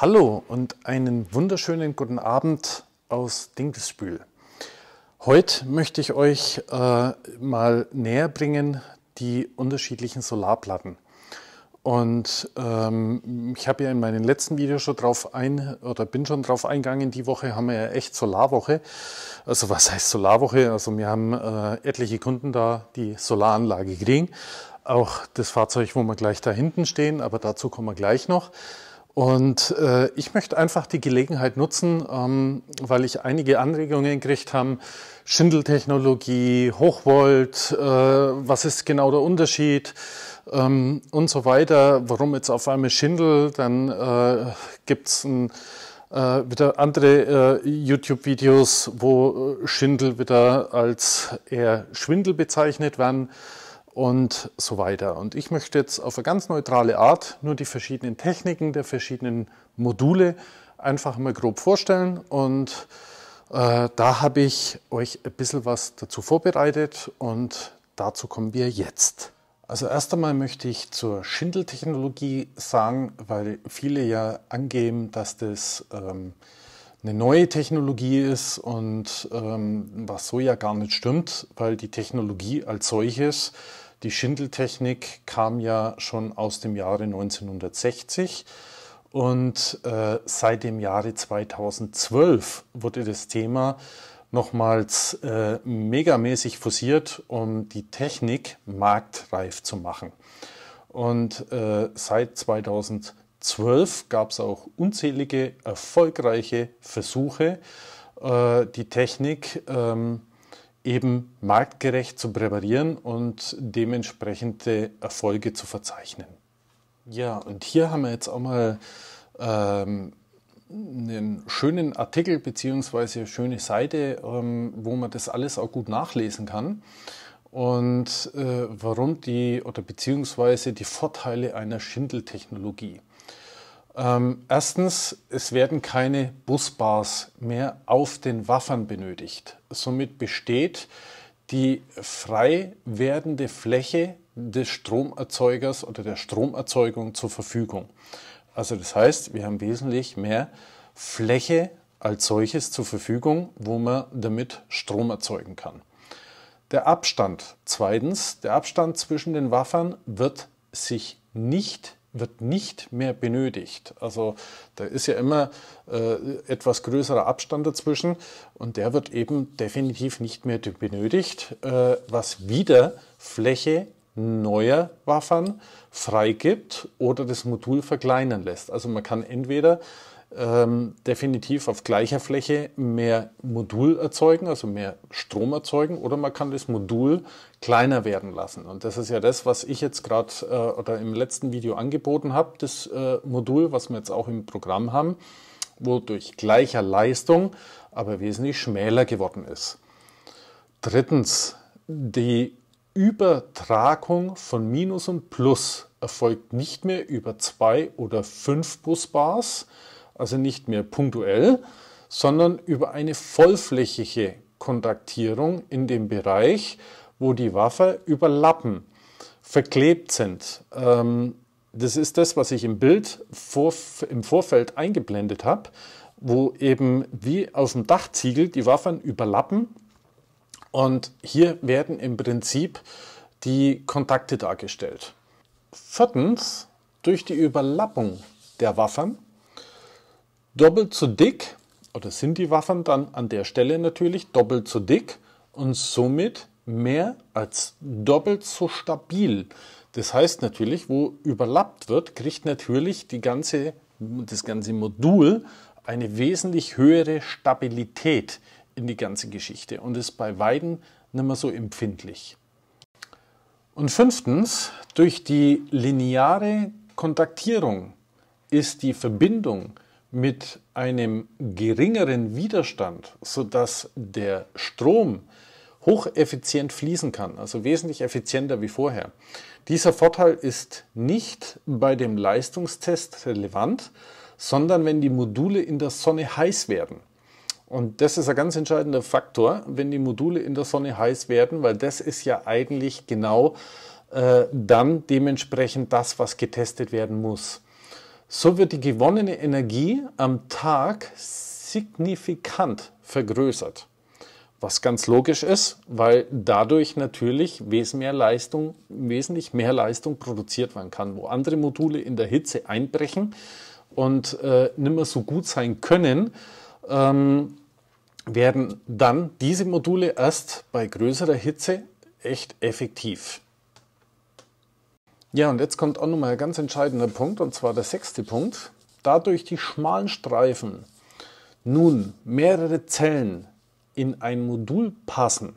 Hallo und einen wunderschönen guten Abend aus Dinkelsbühl. Heute möchte ich euch äh, mal näher bringen die unterschiedlichen Solarplatten. Und ähm, ich habe ja in meinen letzten Videos schon drauf ein oder bin schon drauf eingegangen. Die Woche haben wir ja echt Solarwoche. Also was heißt Solarwoche? Also wir haben äh, etliche Kunden da, die Solaranlage kriegen. Auch das Fahrzeug, wo wir gleich da hinten stehen, aber dazu kommen wir gleich noch. Und äh, ich möchte einfach die Gelegenheit nutzen, ähm, weil ich einige Anregungen gekriegt habe, Schindeltechnologie, Hochvolt, äh, was ist genau der Unterschied ähm, und so weiter, warum jetzt auf einmal Schindel, dann äh, gibt es äh, wieder andere äh, YouTube-Videos, wo äh, Schindel wieder als eher Schwindel bezeichnet werden und so weiter. Und ich möchte jetzt auf eine ganz neutrale Art nur die verschiedenen Techniken der verschiedenen Module einfach mal grob vorstellen und äh, da habe ich euch ein bisschen was dazu vorbereitet und dazu kommen wir jetzt. Also erst einmal möchte ich zur Schindeltechnologie sagen, weil viele ja angeben, dass das ähm, eine neue Technologie ist und ähm, was so ja gar nicht stimmt, weil die Technologie als solches die Schindeltechnik kam ja schon aus dem Jahre 1960 und äh, seit dem Jahre 2012 wurde das Thema nochmals äh, megamäßig forciert, um die Technik marktreif zu machen. Und äh, seit 2012 gab es auch unzählige erfolgreiche Versuche, äh, die Technik ähm, eben marktgerecht zu präparieren und dementsprechende Erfolge zu verzeichnen. Ja, und hier haben wir jetzt auch mal ähm, einen schönen Artikel bzw. schöne Seite, ähm, wo man das alles auch gut nachlesen kann und äh, warum die oder beziehungsweise die Vorteile einer Schindeltechnologie. Ähm, erstens, es werden keine Busbars mehr auf den Waffern benötigt. Somit besteht die frei werdende Fläche des Stromerzeugers oder der Stromerzeugung zur Verfügung. Also das heißt, wir haben wesentlich mehr Fläche als solches zur Verfügung, wo man damit Strom erzeugen kann. Der Abstand, zweitens, der Abstand zwischen den Waffern wird sich nicht verändern wird nicht mehr benötigt. Also da ist ja immer äh, etwas größerer Abstand dazwischen und der wird eben definitiv nicht mehr benötigt, äh, was wieder Fläche neuer Waffen freigibt oder das Modul verkleinern lässt. Also man kann entweder ähm, definitiv auf gleicher Fläche mehr Modul erzeugen, also mehr Strom erzeugen, oder man kann das Modul kleiner werden lassen. Und das ist ja das, was ich jetzt gerade äh, oder im letzten Video angeboten habe, das äh, Modul, was wir jetzt auch im Programm haben, wo durch gleicher Leistung aber wesentlich schmäler geworden ist. Drittens, die Übertragung von Minus und Plus erfolgt nicht mehr über zwei oder fünf Busbars, also nicht mehr punktuell, sondern über eine vollflächige Kontaktierung in dem Bereich, wo die Waffe überlappen, verklebt sind. Ähm, das ist das, was ich im Bild vor, im Vorfeld eingeblendet habe, wo eben wie auf dem Dachziegel die Waffen überlappen und hier werden im Prinzip die Kontakte dargestellt. Viertens, durch die Überlappung der Waffen doppelt so dick, oder sind die Waffen dann an der Stelle natürlich doppelt so dick und somit mehr als doppelt so stabil. Das heißt natürlich, wo überlappt wird, kriegt natürlich die ganze, das ganze Modul eine wesentlich höhere Stabilität in die ganze Geschichte und ist bei Weiden nicht mehr so empfindlich. Und fünftens, durch die lineare Kontaktierung ist die Verbindung mit einem geringeren Widerstand, sodass der Strom hocheffizient fließen kann, also wesentlich effizienter wie vorher. Dieser Vorteil ist nicht bei dem Leistungstest relevant, sondern wenn die Module in der Sonne heiß werden. Und das ist ein ganz entscheidender Faktor, wenn die Module in der Sonne heiß werden, weil das ist ja eigentlich genau äh, dann dementsprechend das, was getestet werden muss. So wird die gewonnene Energie am Tag signifikant vergrößert, was ganz logisch ist, weil dadurch natürlich mehr Leistung, wesentlich mehr Leistung produziert werden kann, wo andere Module in der Hitze einbrechen und äh, nicht mehr so gut sein können. Ähm, werden dann diese Module erst bei größerer Hitze echt effektiv. Ja, und jetzt kommt auch nochmal ein ganz entscheidender Punkt, und zwar der sechste Punkt. Dadurch die schmalen Streifen nun mehrere Zellen in ein Modul passen,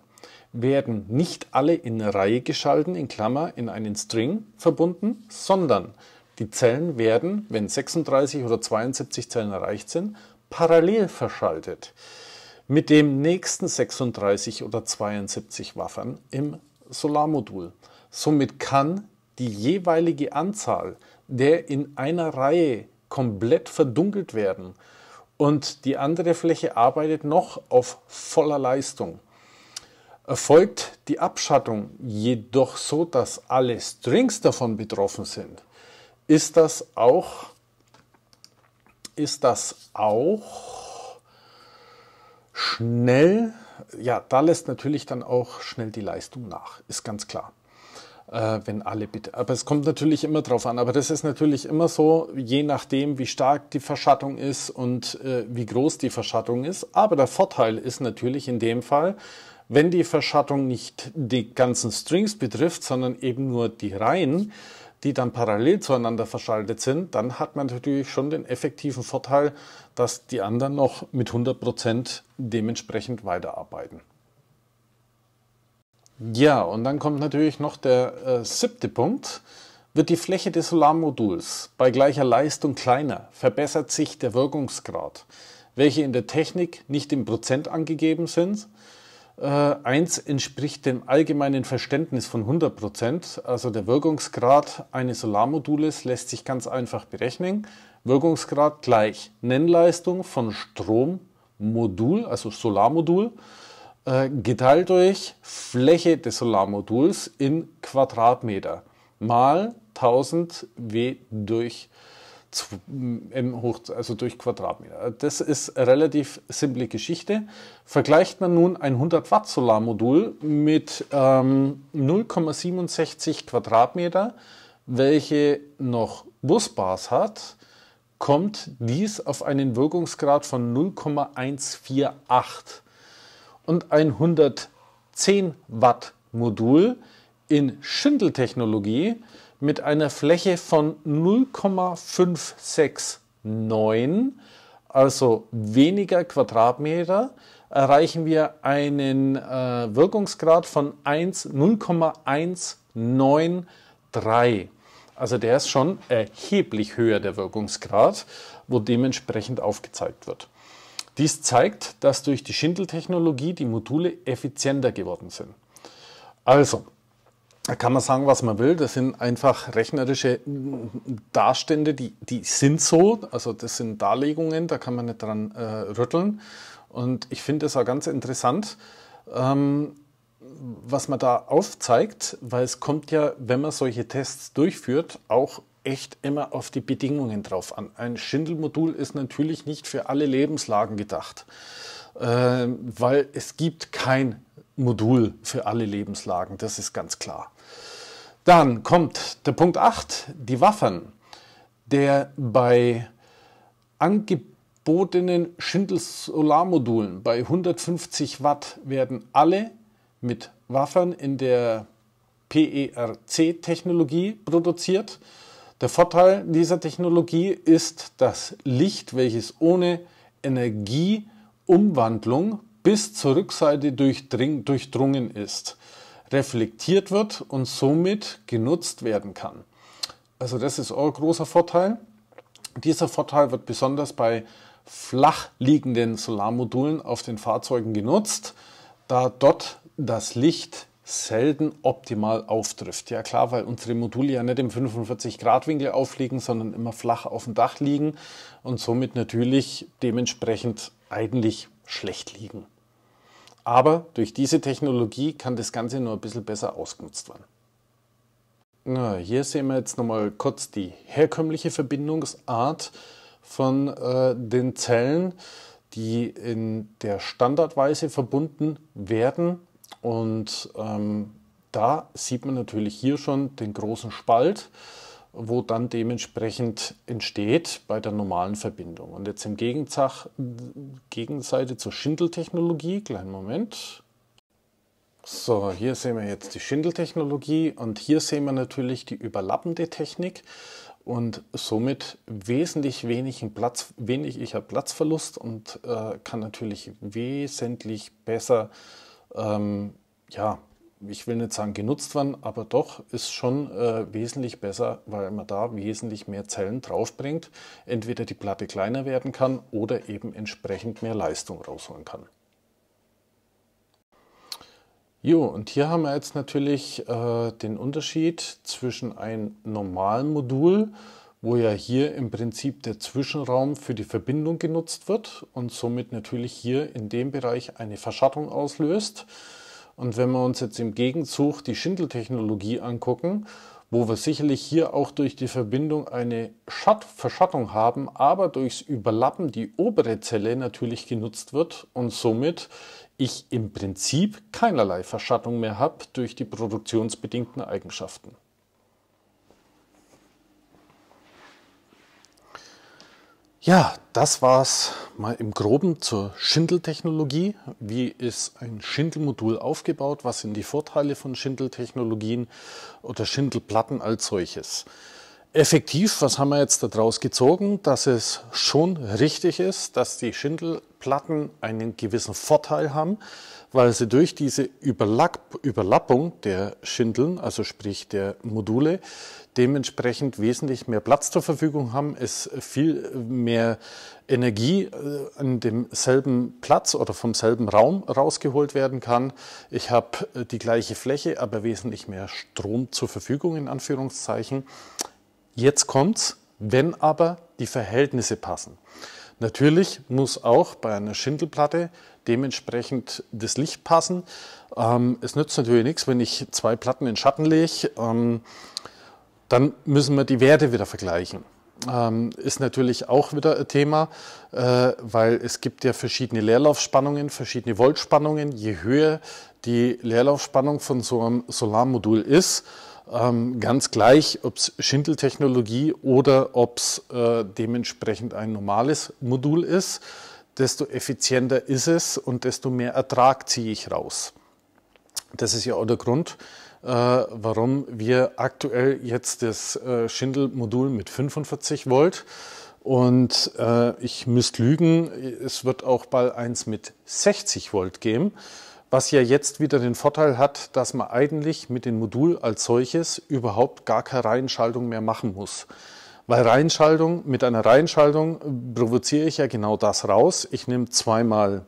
werden nicht alle in Reihe geschalten, in Klammer, in einen String verbunden, sondern die Zellen werden, wenn 36 oder 72 Zellen erreicht sind, parallel verschaltet mit dem nächsten 36 oder 72 Waffern im Solarmodul. Somit kann die jeweilige Anzahl der in einer Reihe komplett verdunkelt werden und die andere Fläche arbeitet noch auf voller Leistung. Erfolgt die Abschattung jedoch so, dass alle Strings davon betroffen sind, ist das auch, ist das auch schnell, ja, da lässt natürlich dann auch schnell die Leistung nach, ist ganz klar. Äh, wenn alle bitte. Aber es kommt natürlich immer drauf an. Aber das ist natürlich immer so, je nachdem, wie stark die Verschattung ist und äh, wie groß die Verschattung ist. Aber der Vorteil ist natürlich in dem Fall, wenn die Verschattung nicht die ganzen Strings betrifft, sondern eben nur die Reihen, die dann parallel zueinander verschaltet sind, dann hat man natürlich schon den effektiven Vorteil, dass die anderen noch mit 100% Prozent dementsprechend weiterarbeiten. Ja, und dann kommt natürlich noch der äh, siebte Punkt. Wird die Fläche des Solarmoduls bei gleicher Leistung kleiner, verbessert sich der Wirkungsgrad, welche in der Technik nicht im Prozent angegeben sind. Äh, 1 entspricht dem allgemeinen Verständnis von 100 Prozent, also der Wirkungsgrad eines Solarmodules lässt sich ganz einfach berechnen. Wirkungsgrad gleich Nennleistung von Strommodul, also Solarmodul, äh, geteilt durch Fläche des Solarmoduls in Quadratmeter mal 1000 W durch m hoch, also durch Quadratmeter. Das ist relativ simple Geschichte. Vergleicht man nun ein 100 Watt Solarmodul mit ähm, 0,67 Quadratmeter, welche noch Busbars hat, kommt dies auf einen Wirkungsgrad von 0,148 und ein 110 Watt Modul in Schindeltechnologie mit einer Fläche von 0,569, also weniger Quadratmeter, erreichen wir einen äh, Wirkungsgrad von 0,193. Also der ist schon erheblich höher, der Wirkungsgrad, wo dementsprechend aufgezeigt wird. Dies zeigt, dass durch die Schindeltechnologie die Module effizienter geworden sind. Also, da kann man sagen, was man will. Das sind einfach rechnerische mm, Darstände, die, die sind so. Also das sind Darlegungen, da kann man nicht dran äh, rütteln. Und ich finde es auch ganz interessant, ähm, was man da aufzeigt, weil es kommt ja, wenn man solche Tests durchführt, auch echt immer auf die Bedingungen drauf an. Ein Schindelmodul ist natürlich nicht für alle Lebenslagen gedacht, äh, weil es gibt kein Modul für alle Lebenslagen, das ist ganz klar. Dann kommt der Punkt 8, die Waffen, der bei angebotenen Schindelsolarmodulen bei 150 Watt werden alle mit Waffen in der PERC-Technologie produziert der Vorteil dieser Technologie ist, dass Licht, welches ohne Energieumwandlung bis zur Rückseite durchdrungen ist, reflektiert wird und somit genutzt werden kann. Also das ist auch ein großer Vorteil. Dieser Vorteil wird besonders bei flach liegenden Solarmodulen auf den Fahrzeugen genutzt, da dort das Licht selten optimal auftrifft. Ja klar, weil unsere Module ja nicht im 45-Grad-Winkel aufliegen, sondern immer flach auf dem Dach liegen und somit natürlich dementsprechend eigentlich schlecht liegen. Aber durch diese Technologie kann das Ganze nur ein bisschen besser ausgenutzt werden. Na, hier sehen wir jetzt nochmal kurz die herkömmliche Verbindungsart von äh, den Zellen, die in der Standardweise verbunden werden und ähm, da sieht man natürlich hier schon den großen Spalt, wo dann dementsprechend entsteht bei der normalen Verbindung. Und jetzt im Gegensatz Gegenseite zur Schindeltechnologie, kleinen Moment. So, hier sehen wir jetzt die Schindeltechnologie und hier sehen wir natürlich die überlappende Technik und somit wesentlich wenigen Platz, wenig Platzverlust und äh, kann natürlich wesentlich besser äh, ähm, ja, ich will nicht sagen genutzt werden, aber doch ist schon äh, wesentlich besser, weil man da wesentlich mehr Zellen draufbringt, entweder die Platte kleiner werden kann oder eben entsprechend mehr Leistung rausholen kann. Jo, und hier haben wir jetzt natürlich äh, den Unterschied zwischen einem normalen Modul, wo ja hier im Prinzip der Zwischenraum für die Verbindung genutzt wird und somit natürlich hier in dem Bereich eine Verschattung auslöst. Und wenn wir uns jetzt im Gegenzug die Schindeltechnologie angucken, wo wir sicherlich hier auch durch die Verbindung eine Schatt Verschattung haben, aber durchs Überlappen die obere Zelle natürlich genutzt wird und somit ich im Prinzip keinerlei Verschattung mehr habe durch die produktionsbedingten Eigenschaften. Ja, das war's mal im Groben zur Schindeltechnologie. Wie ist ein Schindelmodul aufgebaut? Was sind die Vorteile von Schindeltechnologien oder Schindelplatten als solches? Effektiv, was haben wir jetzt daraus gezogen? Dass es schon richtig ist, dass die Schindel Platten einen gewissen Vorteil haben, weil sie durch diese Überlapp Überlappung der Schindeln, also sprich der Module, dementsprechend wesentlich mehr Platz zur Verfügung haben, es viel mehr Energie äh, an demselben Platz oder vom selben Raum rausgeholt werden kann. Ich habe äh, die gleiche Fläche, aber wesentlich mehr Strom zur Verfügung in Anführungszeichen. Jetzt kommt's, wenn aber die Verhältnisse passen. Natürlich muss auch bei einer Schindelplatte dementsprechend das Licht passen. Ähm, es nützt natürlich nichts, wenn ich zwei Platten in Schatten lege. Ähm, dann müssen wir die Werte wieder vergleichen. Ähm, ist natürlich auch wieder ein Thema, äh, weil es gibt ja verschiedene Leerlaufspannungen, verschiedene Voltspannungen. Je höher die Leerlaufspannung von so einem Solarmodul ist, ähm, ganz gleich, ob es Schindeltechnologie oder ob es äh, dementsprechend ein normales Modul ist, desto effizienter ist es und desto mehr Ertrag ziehe ich raus. Das ist ja auch der Grund, äh, warum wir aktuell jetzt das äh, Schindelmodul mit 45 Volt und äh, ich müsste lügen, es wird auch bald eins mit 60 Volt geben. Was ja jetzt wieder den Vorteil hat, dass man eigentlich mit dem Modul als solches überhaupt gar keine Reihenschaltung mehr machen muss. Weil Reihenschaltung, mit einer Reihenschaltung provoziere ich ja genau das raus. Ich nehme zweimal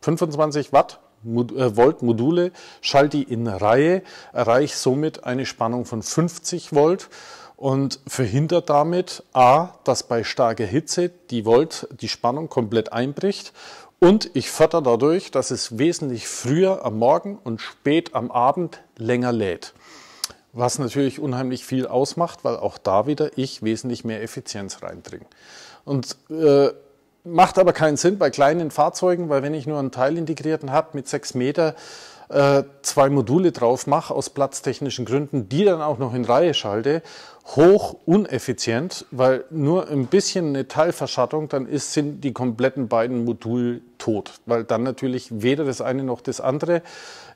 25 Watt äh, Volt Module, schalte die in Reihe, erreiche somit eine Spannung von 50 Volt und verhindert damit a, dass bei starker Hitze die Volt die Spannung komplett einbricht und ich fördere dadurch, dass es wesentlich früher am Morgen und spät am Abend länger lädt. Was natürlich unheimlich viel ausmacht, weil auch da wieder ich wesentlich mehr Effizienz reinbringe. Und äh, macht aber keinen Sinn bei kleinen Fahrzeugen, weil wenn ich nur einen Teil integrierten habe mit sechs Meter, äh, zwei Module drauf mache aus platztechnischen Gründen, die dann auch noch in Reihe schalte, hoch uneffizient, weil nur ein bisschen eine Teilverschattung, dann ist, sind die kompletten beiden Module tot, weil dann natürlich weder das eine noch das andere.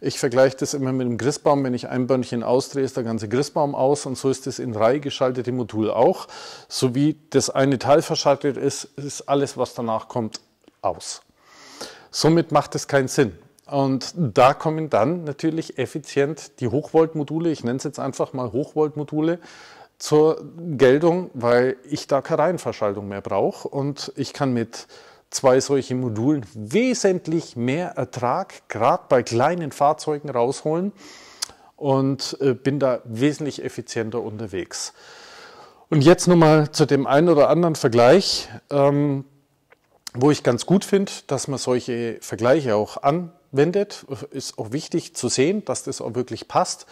Ich vergleiche das immer mit dem Grissbaum, wenn ich ein Börnchen ausdrehe, ist der ganze Grissbaum aus und so ist das in Reihe geschaltete Modul auch. Sowie das eine Teil verschaltet ist, ist alles, was danach kommt, aus. Somit macht es keinen Sinn. Und da kommen dann natürlich effizient die Hochvoltmodule, ich nenne es jetzt einfach mal Hochvoltmodule, zur Geltung, weil ich da keine Reihenverschaltung mehr brauche und ich kann mit zwei solchen Modulen wesentlich mehr Ertrag gerade bei kleinen Fahrzeugen rausholen und äh, bin da wesentlich effizienter unterwegs. Und jetzt nochmal zu dem einen oder anderen Vergleich, ähm, wo ich ganz gut finde, dass man solche Vergleiche auch an anwendet, ist auch wichtig zu sehen, dass das auch wirklich passt.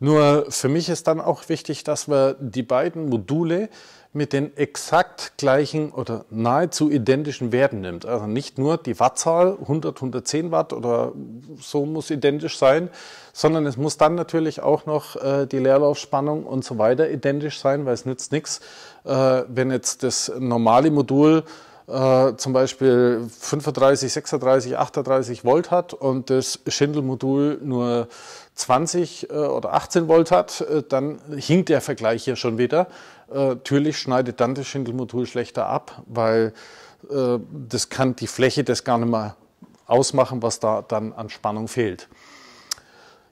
Nur für mich ist dann auch wichtig, dass wir die beiden Module mit den exakt gleichen oder nahezu identischen Werten nimmt. Also nicht nur die Wattzahl 100, 110 Watt oder so muss identisch sein, sondern es muss dann natürlich auch noch äh, die Leerlaufspannung und so weiter identisch sein, weil es nützt nichts, äh, wenn jetzt das normale Modul äh, zum Beispiel 35, 36, 38 Volt hat und das Schindelmodul nur 20 äh, oder 18 Volt hat, äh, dann hinkt der Vergleich hier schon wieder. Äh, natürlich schneidet dann das Schindelmodul schlechter ab, weil äh, das kann die Fläche das gar nicht mehr ausmachen, was da dann an Spannung fehlt.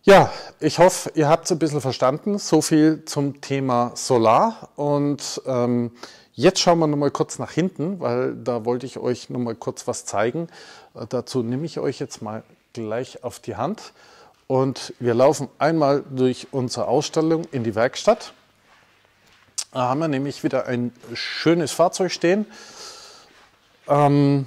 Ja, ich hoffe, ihr habt es ein bisschen verstanden. So viel zum Thema Solar. Und ähm, Jetzt schauen wir nochmal kurz nach hinten, weil da wollte ich euch nochmal kurz was zeigen. Äh, dazu nehme ich euch jetzt mal gleich auf die Hand und wir laufen einmal durch unsere Ausstellung in die Werkstatt. Da haben wir nämlich wieder ein schönes Fahrzeug stehen. Ähm,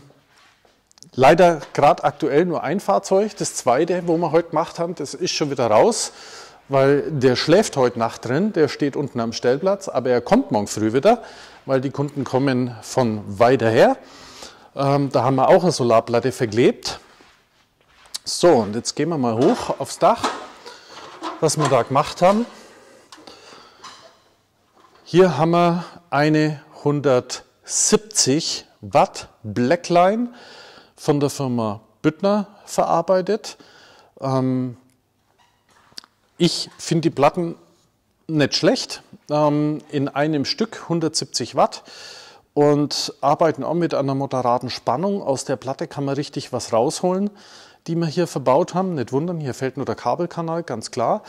leider gerade aktuell nur ein Fahrzeug. Das zweite, wo wir heute gemacht haben, das ist schon wieder raus weil der schläft heute Nacht drin, der steht unten am Stellplatz, aber er kommt morgen früh wieder, weil die Kunden kommen von weiter her. Ähm, da haben wir auch eine Solarplatte verklebt. So, und jetzt gehen wir mal hoch aufs Dach, was wir da gemacht haben. Hier haben wir eine 170 Watt Blackline von der Firma Büttner verarbeitet. Ähm, ich finde die Platten nicht schlecht. Ähm, in einem Stück 170 Watt und arbeiten auch mit einer moderaten Spannung. Aus der Platte kann man richtig was rausholen, die wir hier verbaut haben. Nicht wundern, hier fällt nur der Kabelkanal, ganz klar.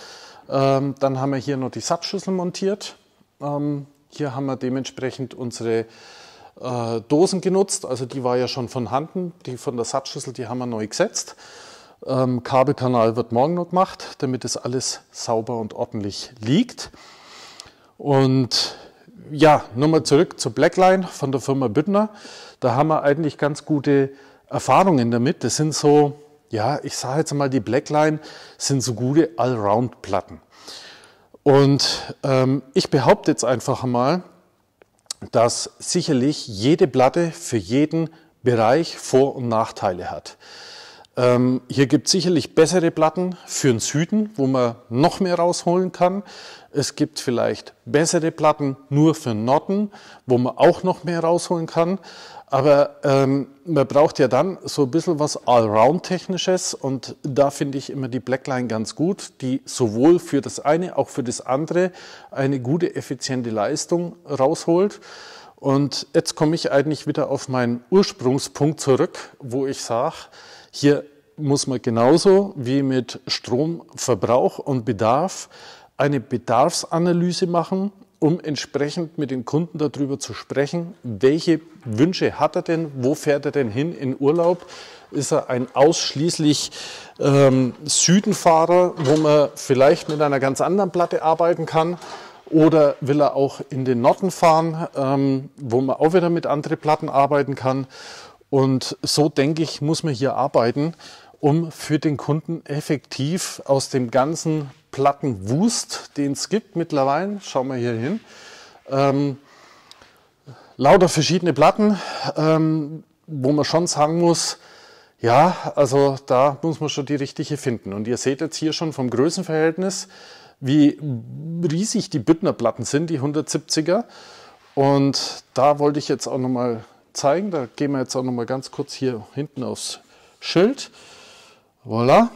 Ähm, dann haben wir hier noch die Satzschüssel montiert. Ähm, hier haben wir dementsprechend unsere äh, Dosen genutzt. Also die war ja schon von Handen, die von der Satzschüssel, die haben wir neu gesetzt. Ähm, Kabelkanal wird morgen noch gemacht, damit es alles sauber und ordentlich liegt. Und ja, nochmal zurück zur Blackline von der Firma Büttner. Da haben wir eigentlich ganz gute Erfahrungen damit. Das sind so, ja, ich sage jetzt mal, die Blackline sind so gute Allround-Platten. Und ähm, ich behaupte jetzt einfach mal, dass sicherlich jede Platte für jeden Bereich Vor- und Nachteile hat. Ähm, hier gibt es sicherlich bessere Platten für den Süden, wo man noch mehr rausholen kann. Es gibt vielleicht bessere Platten nur für den Norden, wo man auch noch mehr rausholen kann. Aber ähm, man braucht ja dann so ein bisschen was Allround-Technisches und da finde ich immer die Blackline ganz gut, die sowohl für das eine, auch für das andere eine gute, effiziente Leistung rausholt. Und jetzt komme ich eigentlich wieder auf meinen Ursprungspunkt zurück, wo ich sage, hier muss man genauso wie mit Stromverbrauch und Bedarf eine Bedarfsanalyse machen, um entsprechend mit den Kunden darüber zu sprechen, welche Wünsche hat er denn, wo fährt er denn hin in Urlaub. Ist er ein ausschließlich ähm, Südenfahrer, wo man vielleicht mit einer ganz anderen Platte arbeiten kann? Oder will er auch in den Norden fahren, ähm, wo man auch wieder mit anderen Platten arbeiten kann? Und so denke ich, muss man hier arbeiten um für den Kunden effektiv aus dem ganzen Plattenwust, den es gibt mittlerweile, schauen wir hier hin, ähm, lauter verschiedene Platten, ähm, wo man schon sagen muss, ja, also da muss man schon die richtige finden. Und ihr seht jetzt hier schon vom Größenverhältnis, wie riesig die Büttner Platten sind, die 170er. Und da wollte ich jetzt auch nochmal zeigen, da gehen wir jetzt auch nochmal ganz kurz hier hinten aufs Schild. Voilà.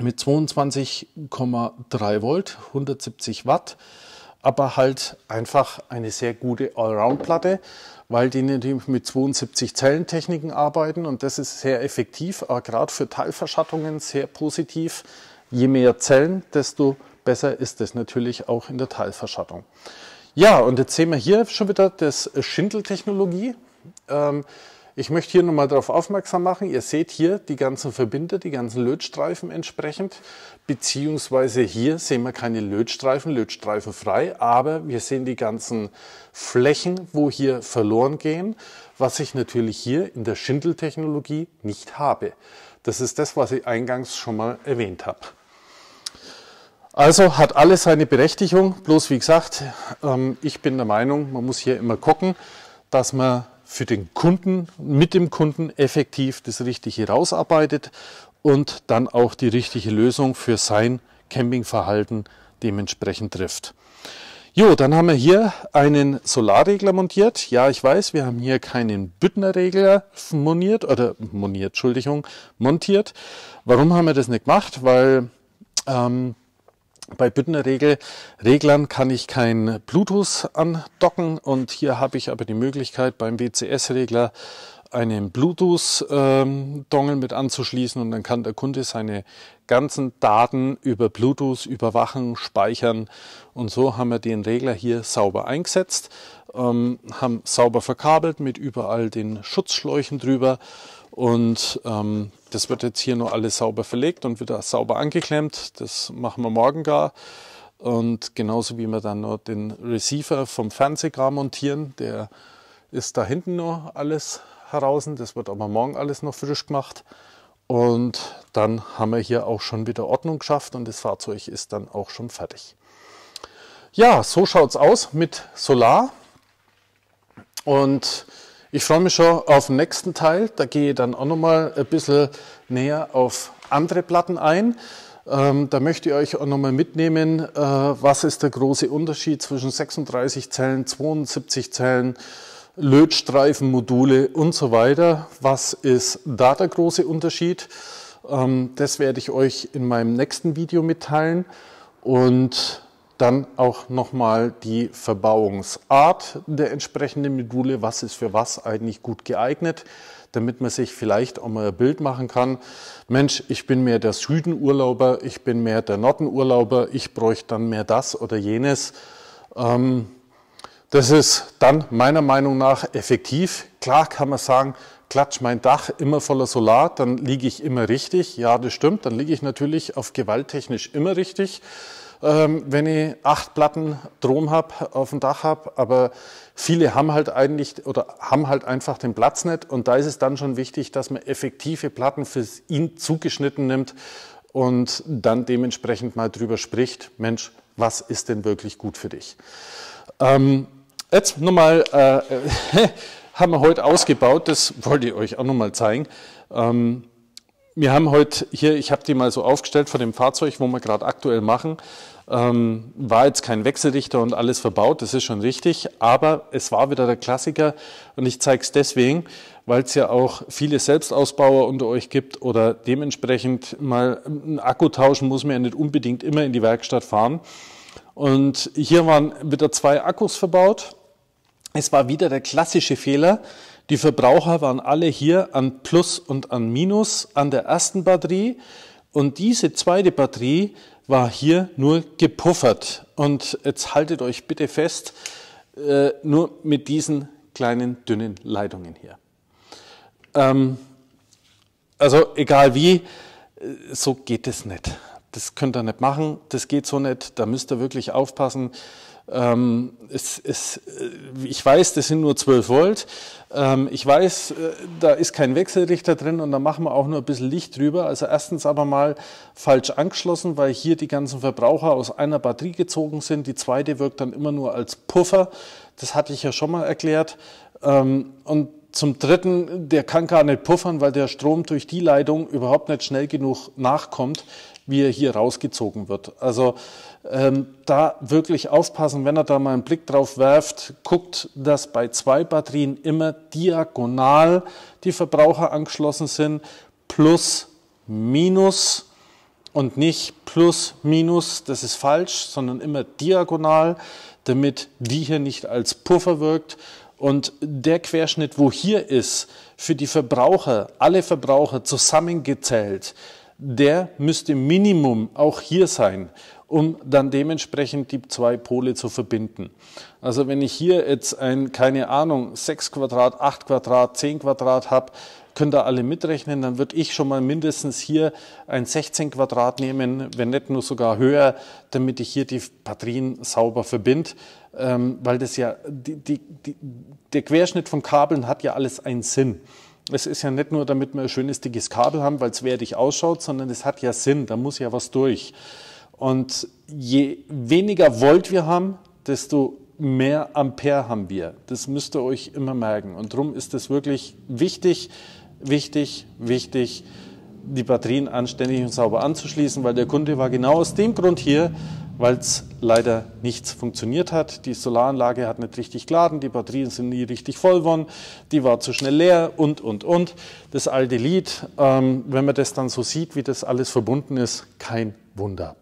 Mit 22,3 Volt, 170 Watt, aber halt einfach eine sehr gute Allround-Platte, weil die natürlich mit 72 Zellentechniken arbeiten und das ist sehr effektiv, aber äh, gerade für Teilverschattungen sehr positiv. Je mehr Zellen, desto besser ist es natürlich auch in der Teilverschattung. Ja, und jetzt sehen wir hier schon wieder das Schindeltechnologie. Ähm, ich möchte hier nochmal darauf aufmerksam machen, ihr seht hier die ganzen Verbinder, die ganzen Lötstreifen entsprechend, beziehungsweise hier sehen wir keine Lötstreifen, Lötstreifen frei, aber wir sehen die ganzen Flächen, wo hier verloren gehen, was ich natürlich hier in der Schindeltechnologie nicht habe. Das ist das, was ich eingangs schon mal erwähnt habe. Also hat alles seine Berechtigung, bloß wie gesagt, ähm, ich bin der Meinung, man muss hier immer gucken, dass man für den Kunden, mit dem Kunden effektiv das Richtige rausarbeitet und dann auch die richtige Lösung für sein Campingverhalten dementsprechend trifft. Jo, dann haben wir hier einen Solarregler montiert. Ja, ich weiß, wir haben hier keinen Büttnerregler moniert oder moniert, Entschuldigung, montiert. Warum haben wir das nicht gemacht? Weil ähm, bei Büttner Reglern kann ich kein Bluetooth andocken und hier habe ich aber die Möglichkeit beim WCS-Regler einen Bluetooth-Dongle ähm, mit anzuschließen und dann kann der Kunde seine ganzen Daten über Bluetooth überwachen, speichern und so haben wir den Regler hier sauber eingesetzt, ähm, haben sauber verkabelt mit überall den Schutzschläuchen drüber und ähm, das wird jetzt hier nur alles sauber verlegt und wieder sauber angeklemmt. Das machen wir morgen gar. Und genauso wie wir dann noch den Receiver vom Fernsehkram montieren, der ist da hinten noch alles heraus. Das wird aber morgen alles noch frisch gemacht. Und dann haben wir hier auch schon wieder Ordnung geschafft und das Fahrzeug ist dann auch schon fertig. Ja, so schaut es aus mit Solar. Und ich freue mich schon auf den nächsten Teil. Da gehe ich dann auch nochmal ein bisschen näher auf andere Platten ein. Ähm, da möchte ich euch auch nochmal mitnehmen, äh, was ist der große Unterschied zwischen 36 Zellen, 72 Zellen, Lötstreifen, Module und so weiter. Was ist da der große Unterschied? Ähm, das werde ich euch in meinem nächsten Video mitteilen. Und dann auch nochmal die Verbauungsart der entsprechenden Module. Was ist für was eigentlich gut geeignet? damit man sich vielleicht auch mal ein Bild machen kann. Mensch, ich bin mehr der Südenurlauber, ich bin mehr der Nordenurlauber, ich bräuchte dann mehr das oder jenes. Ähm, das ist dann meiner Meinung nach effektiv. Klar kann man sagen, klatsch mein Dach immer voller Solar, dann liege ich immer richtig. Ja, das stimmt, dann liege ich natürlich auf gewalttechnisch immer richtig ähm, wenn ich acht Platten drum hab auf dem Dach hab, aber viele haben halt eigentlich oder haben halt einfach den Platz nicht und da ist es dann schon wichtig, dass man effektive Platten fürs ihn zugeschnitten nimmt und dann dementsprechend mal drüber spricht, Mensch, was ist denn wirklich gut für dich? Ähm, jetzt nochmal, äh, haben wir heute ausgebaut, das wollte ich euch auch nochmal zeigen. Ähm, wir haben heute hier, ich habe die mal so aufgestellt von dem Fahrzeug, wo wir gerade aktuell machen. Ähm, war jetzt kein Wechselrichter und alles verbaut, das ist schon richtig, aber es war wieder der Klassiker und ich zeige es deswegen, weil es ja auch viele Selbstausbauer unter euch gibt oder dementsprechend mal einen Akku tauschen muss man ja nicht unbedingt immer in die Werkstatt fahren. Und hier waren wieder zwei Akkus verbaut. Es war wieder der klassische Fehler, die Verbraucher waren alle hier an Plus und an Minus an der ersten Batterie und diese zweite Batterie war hier nur gepuffert. Und jetzt haltet euch bitte fest, äh, nur mit diesen kleinen dünnen Leitungen hier. Ähm, also egal wie, äh, so geht es nicht. Das könnt ihr nicht machen, das geht so nicht, da müsst ihr wirklich aufpassen. Ähm, es, es, äh, ich weiß, das sind nur 12 Volt. Ähm, ich weiß, äh, da ist kein Wechselrichter drin und da machen wir auch nur ein bisschen Licht drüber. Also erstens aber mal falsch angeschlossen, weil hier die ganzen Verbraucher aus einer Batterie gezogen sind. Die zweite wirkt dann immer nur als Puffer. Das hatte ich ja schon mal erklärt. Ähm, und zum Dritten, der kann gar nicht puffern, weil der Strom durch die Leitung überhaupt nicht schnell genug nachkommt, wie er hier rausgezogen wird. Also ähm, da wirklich aufpassen, wenn er da mal einen Blick drauf werft, guckt, dass bei zwei Batterien immer diagonal die Verbraucher angeschlossen sind, plus, minus und nicht plus, minus, das ist falsch, sondern immer diagonal, damit die hier nicht als Puffer wirkt. Und der Querschnitt, wo hier ist, für die Verbraucher, alle Verbraucher zusammengezählt, der müsste Minimum auch hier sein um dann dementsprechend die zwei Pole zu verbinden. Also wenn ich hier jetzt ein, keine Ahnung, 6 Quadrat, 8 Quadrat, 10 Quadrat habe, könnt ihr alle mitrechnen, dann würde ich schon mal mindestens hier ein 16 Quadrat nehmen, wenn nicht nur sogar höher, damit ich hier die Batterien sauber verbinde, ähm, weil das ja, die, die, die, der Querschnitt von Kabeln hat ja alles einen Sinn. Es ist ja nicht nur, damit wir ein schönes dickes Kabel haben, weil es wertig ausschaut, sondern es hat ja Sinn, da muss ja was durch. Und je weniger Volt wir haben, desto mehr Ampere haben wir. Das müsst ihr euch immer merken. Und darum ist es wirklich wichtig, wichtig, wichtig, die Batterien anständig und sauber anzuschließen, weil der Kunde war genau aus dem Grund hier, weil es leider nichts funktioniert hat. Die Solaranlage hat nicht richtig geladen, die Batterien sind nie richtig voll worden, die war zu schnell leer und, und, und. Das alte Lied, ähm, wenn man das dann so sieht, wie das alles verbunden ist, kein Wunder.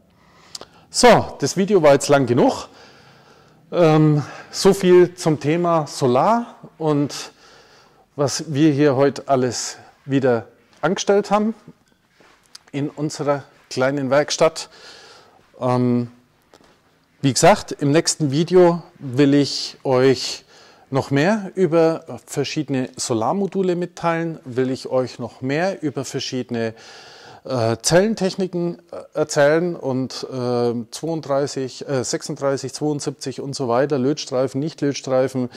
So, das Video war jetzt lang genug. Ähm, so viel zum Thema Solar und was wir hier heute alles wieder angestellt haben in unserer kleinen Werkstatt. Ähm, wie gesagt, im nächsten Video will ich euch noch mehr über verschiedene Solarmodule mitteilen, will ich euch noch mehr über verschiedene äh, Zellentechniken äh, erzählen und äh, 32, äh, 36, 72 und so weiter, Lötstreifen, Nicht-Lötstreifen,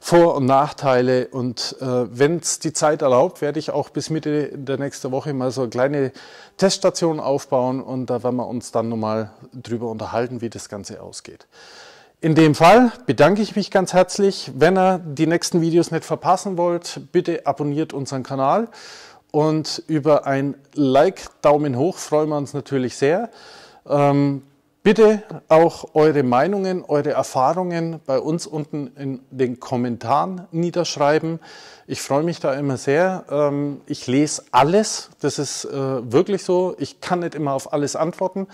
Vor- und Nachteile. Und äh, wenn es die Zeit erlaubt, werde ich auch bis Mitte der nächsten Woche mal so eine kleine Teststation aufbauen und da werden wir uns dann nochmal drüber unterhalten, wie das Ganze ausgeht. In dem Fall bedanke ich mich ganz herzlich. Wenn ihr die nächsten Videos nicht verpassen wollt, bitte abonniert unseren Kanal. Und über ein Like, Daumen hoch freuen wir uns natürlich sehr. Ähm, bitte auch eure Meinungen, eure Erfahrungen bei uns unten in den Kommentaren niederschreiben. Ich freue mich da immer sehr. Ähm, ich lese alles. Das ist äh, wirklich so. Ich kann nicht immer auf alles antworten.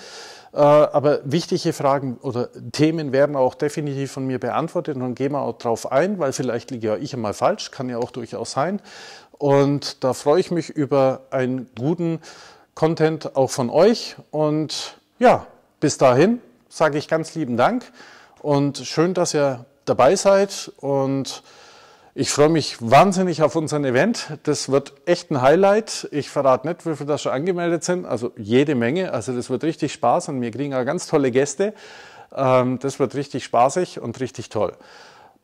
Äh, aber wichtige Fragen oder Themen werden auch definitiv von mir beantwortet und dann gehen wir auch drauf ein, weil vielleicht liege ja ich einmal falsch, kann ja auch durchaus sein. Und da freue ich mich über einen guten Content auch von euch. Und ja, bis dahin sage ich ganz lieben Dank und schön, dass ihr dabei seid. Und ich freue mich wahnsinnig auf unseren Event. Das wird echt ein Highlight. Ich verrate nicht, wie viele da schon angemeldet sind. Also jede Menge. Also das wird richtig Spaß und wir kriegen auch ganz tolle Gäste. Ähm, das wird richtig spaßig und richtig toll.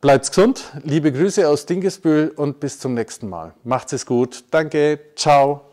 Bleibt gesund, liebe Grüße aus Dingesbühl und bis zum nächsten Mal. Macht's es gut. Danke, ciao.